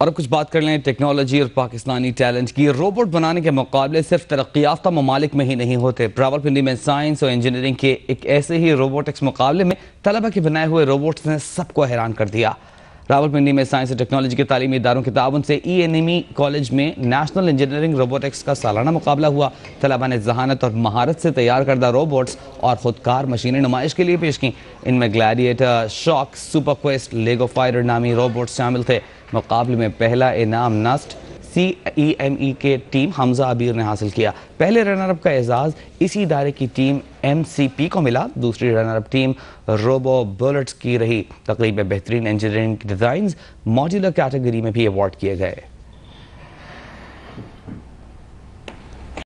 और अब कुछ बात कर लें टेक्नोलॉजी और पाकिस्तानी टैलेंट की रोबोट बनाने के मुकाबले सिर्फ तरक्की याफ्ता ममालिक में ही नहीं होते रावलपिंडी में साइंस और इंजीनियरिंग के एक ऐसे ही रोबोटिक्स मुकाबले में तलबा के बनाए हुए रोबोट्स ने सबको हैरान कर दिया रावलपिंडी में साइंस एंड टेक्नोलॉजी के तालीमी इदारों के ताउन से E N M E college में नेशनल इंजीनियरिंग रोबोटिक्स का सालाना मुकाबला हुआ तलबा ने जहानत और महारत से तैयार करदा रोबोट्स और खुदकार मशीनें नुमाइश के लिए पेश की इनमें gladiator shock super Lego fire नामी रोबोट शामिल थे मुकाबले में पहला इनाम नस्ट सी ई एम ई के टीम हमजा अबीर ने हासिल किया पहले रनरअप का एजाज़ इसी इदारे की टीम एम सी पी को मिला दूसरी रनरअप टीम रोबो बुलेट्स की रही तकरीब में बेहतरीन इंजीनियरिंग डिज़ाइन मॉड्यूलर कैटेगरी में भी अवार्ड किए गए